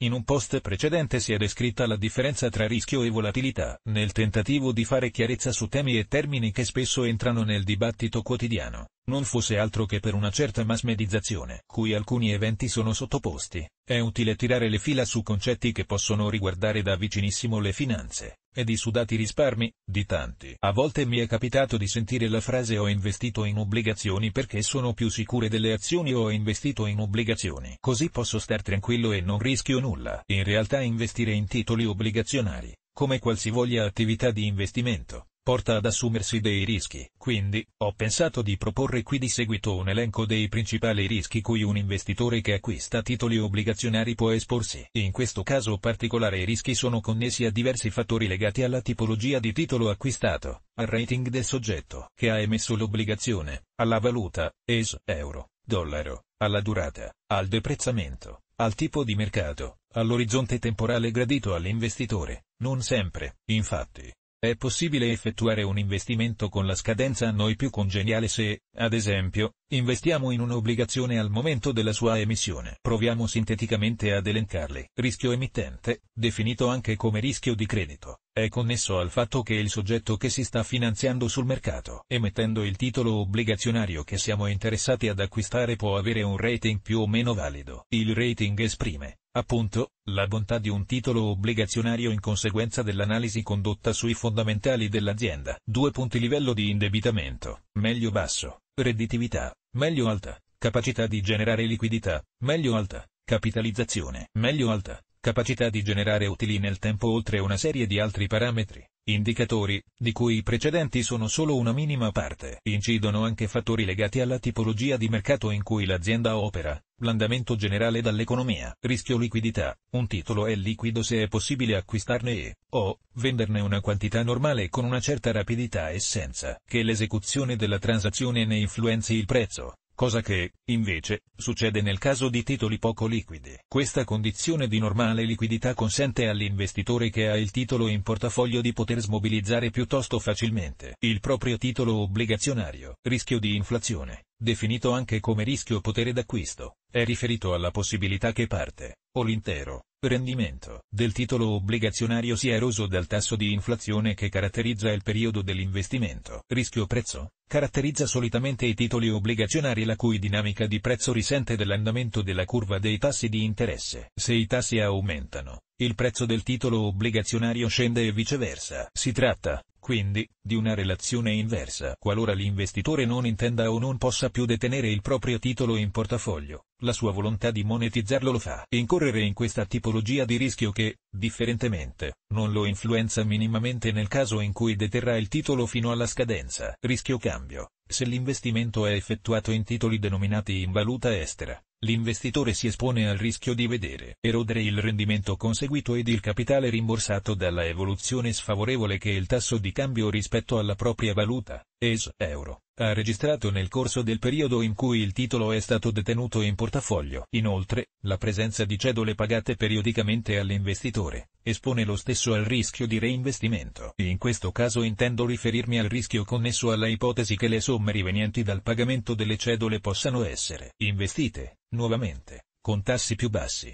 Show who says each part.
Speaker 1: In un post precedente si è descritta la differenza tra rischio e volatilità, nel tentativo di fare chiarezza su temi e termini che spesso entrano nel dibattito quotidiano non fosse altro che per una certa massmedizzazione cui alcuni eventi sono sottoposti, è utile tirare le fila su concetti che possono riguardare da vicinissimo le finanze, e di sudati risparmi, di tanti. A volte mi è capitato di sentire la frase ho investito in obbligazioni perché sono più sicure delle azioni o ho investito in obbligazioni. Così posso star tranquillo e non rischio nulla. In realtà investire in titoli obbligazionari, come qualsivoglia attività di investimento, porta ad assumersi dei rischi, quindi, ho pensato di proporre qui di seguito un elenco dei principali rischi cui un investitore che acquista titoli obbligazionari può esporsi. In questo caso particolare i rischi sono connessi a diversi fattori legati alla tipologia di titolo acquistato, al rating del soggetto che ha emesso l'obbligazione, alla valuta, ES, euro, dollaro, alla durata, al deprezzamento, al tipo di mercato, all'orizzonte temporale gradito all'investitore. Non sempre, infatti, è possibile effettuare un investimento con la scadenza a noi più congeniale se, ad esempio, investiamo in un'obbligazione al momento della sua emissione. Proviamo sinteticamente ad elencarle. Rischio emittente, definito anche come rischio di credito è connesso al fatto che il soggetto che si sta finanziando sul mercato emettendo il titolo obbligazionario che siamo interessati ad acquistare può avere un rating più o meno valido. Il rating esprime, appunto, la bontà di un titolo obbligazionario in conseguenza dell'analisi condotta sui fondamentali dell'azienda. Due punti livello di indebitamento, meglio basso, redditività, meglio alta, capacità di generare liquidità, meglio alta, capitalizzazione, meglio alta, capacità di generare utili nel tempo oltre una serie di altri parametri, indicatori, di cui i precedenti sono solo una minima parte. Incidono anche fattori legati alla tipologia di mercato in cui l'azienda opera, l'andamento generale dall'economia, rischio liquidità, un titolo è liquido se è possibile acquistarne e, o, venderne una quantità normale con una certa rapidità e senza che l'esecuzione della transazione ne influenzi il prezzo cosa che, invece, succede nel caso di titoli poco liquidi. Questa condizione di normale liquidità consente all'investitore che ha il titolo in portafoglio di poter smobilizzare piuttosto facilmente il proprio titolo obbligazionario. Rischio di inflazione, definito anche come rischio potere d'acquisto, è riferito alla possibilità che parte, o l'intero, rendimento del titolo obbligazionario sia eroso dal tasso di inflazione che caratterizza il periodo dell'investimento. Rischio prezzo caratterizza solitamente i titoli obbligazionari la cui dinamica di prezzo risente dell'andamento della curva dei tassi di interesse. Se i tassi aumentano, il prezzo del titolo obbligazionario scende e viceversa. Si tratta, quindi, di una relazione inversa. Qualora l'investitore non intenda o non possa più detenere il proprio titolo in portafoglio, la sua volontà di monetizzarlo lo fa incorrere in questa tipologia di rischio che, differentemente, non lo influenza minimamente nel caso in cui deterrà il titolo fino alla scadenza. Rischio cambio. Se l'investimento è effettuato in titoli denominati in valuta estera, L'investitore si espone al rischio di vedere erodere il rendimento conseguito ed il capitale rimborsato dalla evoluzione sfavorevole che il tasso di cambio rispetto alla propria valuta, ES euro, ha registrato nel corso del periodo in cui il titolo è stato detenuto in portafoglio. Inoltre, la presenza di cedole pagate periodicamente all'investitore espone lo stesso al rischio di reinvestimento. In questo caso intendo riferirmi al rischio connesso alla ipotesi che le somme rivenienti dal pagamento delle cedole possano essere investite, nuovamente, con tassi più bassi.